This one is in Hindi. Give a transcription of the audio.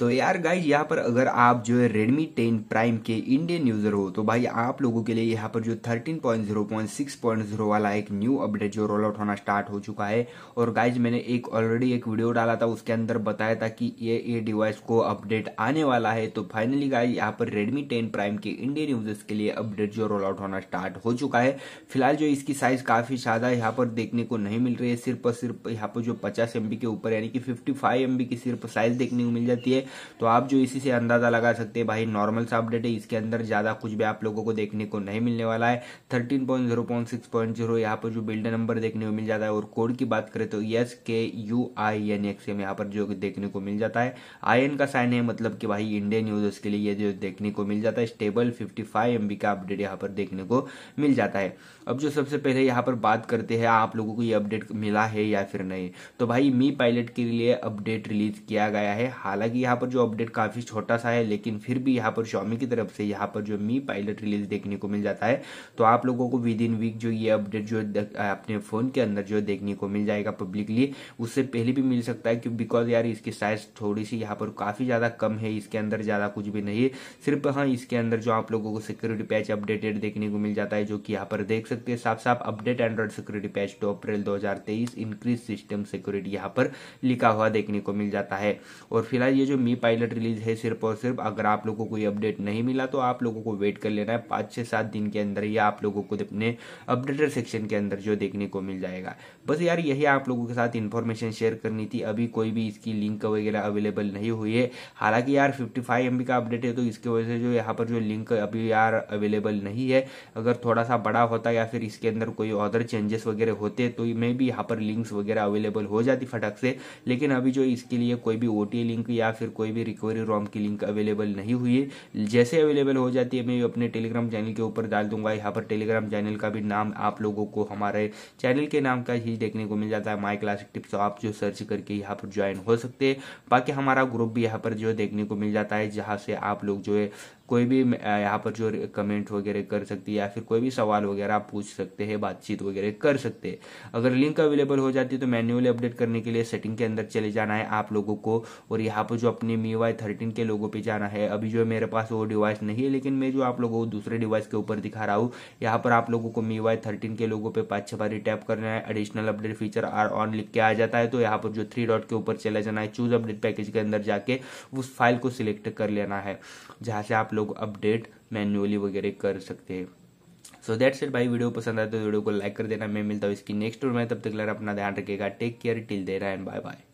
तो यार गाइज यहाँ पर अगर आप जो है Redmi 10 Prime के इंडियन यूज़र हो तो भाई आप लोगों के लिए यहाँ पर जो 13.0.6.0 वाला एक न्यू अपडेट जो रोल आउट होना स्टार्ट हो चुका है और गाइज मैंने एक ऑलरेडी एक वीडियो डाला था उसके अंदर बताया था कि ये ये डिवाइस को अपडेट आने वाला है तो फाइनली गाइज यहाँ पर Redmi 10 Prime के इंडियन यूजर्स के लिए अपडेट जो रोल आउट होना स्टार्ट हो चुका है फिलहाल जो इसकी साइज काफ़ी ज़्यादा यहाँ पर देखने को नहीं मिल रही है सिर्फ और सिर्फ यहाँ पर जो पचास एम के ऊपर यानी कि फिफ्टी फाइव की सिर्फ साइज देखने को मिल जाती है तो आप जो इसी से अंदाज़ा लगा सकते हैं भाई नॉर्मल सा अपडेट है इसके अंदर ज़्यादा कुछ भी आप लोगों को देखने को नहीं मिलने वाला है thirteen point zero point six point zero यहाँ पर जो बिल्डर नंबर देखने को मिल जाता है और कोड की बात करें तो S K U I N X M यहाँ पर जो देखने को मिल जाता है आई एन का साइन है मतलब कि भाई इंडियन यूजर्स के लिए ये जो देखने को मिल जाता है stable fifty five M B का अपडेट यहाँ पर देखने को मिल जाता है अब जो सबसे पहले यहाँ पर बात करते हैं आप लोगों को ये अपडेट मिला है या फिर नहीं तो भाई मी पायलट के लिए अपडेट रिलीज किया गया है हालांकि यहाँ यहाँ पर जो अपडेट काफी छोटा सा है लेकिन फिर भी यहाँ पर शॉमी की तरफ से यहाँ पर जो मी पायलट रिलीज देखने को मिल जाता है तो आप लोगों को विद इन वीक जो ये अपडेट जो अपने फोन के अंदर जो देखने को मिल जाएगा पब्लिकली उससे पहले भी मिल सकता है क्योंकि बिकॉज यार इसकी साइज थोड़ी सी यहाँ पर काफी ज्यादा कम है इसके अंदर ज्यादा कुछ भी नहीं है सिर्फ हाँ इसके अंदर जो आप लोगों को सिक्योरिटी पैच अपडेटेड देखने को मिल जाता है जो कि यहाँ पर देख सकते हैं साफ साफ update Android security patch two April 2023 increase system security यहाँ पर लिखा हुआ देखने को मिल जाता है और फिलहाल ये जो मी पायलट रिलीज है सिर्फ और सिर्फ अगर आप लोगों को कोई अपडेट नहीं मिला तो आप लोगों को वेट कर लेना है पाँच से सात दिन के अंदर ही आप लोगों को अपने अपडेटर सेक्शन के अंदर जो देखने को मिल जाएगा बस यार यही आप लोगों के साथ इन्फॉर्मेशन शेयर करनी थी अभी कोई भी इसकी लिंक वगैरह अवेलेबल नहीं हुई है हालांकि यार फिफ्टी फाइव का अपडेट है तो इसके वजह से जो यहाँ पर जो लिंक अभी यार अवेलेबल नहीं है अगर थोड़ा सा बड़ा होता या फिर इसके अंदर कोई अदर चेंजेस वगैरह होते तो मे भी यहाँ पर लिंक्स वगैरह अवेलेबल हो जाती फटक से लेकिन अभी जो इसके लिए कोई भी ओ लिंक या फिर कोई भी रिकवरी रॉम की लिंक अवेलेबल नहीं हुई है जैसे अवेलेबल हो जाती है मैं अपने टेलीग्राम चैनल के ऊपर डाल दूंगा यहाँ पर टेलीग्राम चैनल का भी नाम आप लोगों को हमारे चैनल के नाम का ही देखने को मिल जाता है माई क्लासिक टिप्स आप जो सर्च करके यहाँ पर ज्वाइन हो सकते हैं बाकी हमारा ग्रुप भी यहाँ पर जो देखने को मिल जाता है जहाँ से आप लोग जो है कोई भी यहाँ पर जो कमेंट वगैरह कर सकती है या फिर कोई भी सवाल वगैरह आप पूछ सकते हैं बातचीत वगैरह कर सकते हैं अगर लिंक अवेलेबल हो जाती है तो मैन्युअली अपडेट करने के लिए सेटिंग के अंदर चले जाना है आप लोगों को और यहाँ पर जो अपने मी वाई थर्टीन के लोगों पर जाना है अभी जो मेरे पास वो डिवाइस नहीं है लेकिन मैं जो आप लोगों को दूसरे डिवाइस के ऊपर दिखा रहा हूँ यहाँ पर आप लोगों को मी वाई थर्टीन के लोगों पर पाँच छः बारी टैप करना है additional update feature are on लिख के आ जाता है तो यहाँ पर जो थ्री डॉट के ऊपर चला जाना है चूज अपडेट पैकेज के अंदर जाके उस फाइल को सिलेक्ट कर लेना है जहाँ से आप लोग अपडेट मैन्युअली वगैरह कर सकते हैं सो दैट्स इट भाई वीडियो पसंद आए तो वीडियो को लाइक कर देना मैं मिलता हूँ इसकी नेक्स्ट और मैं तब तक अपना ध्यान रखेगा take care till then and bye bye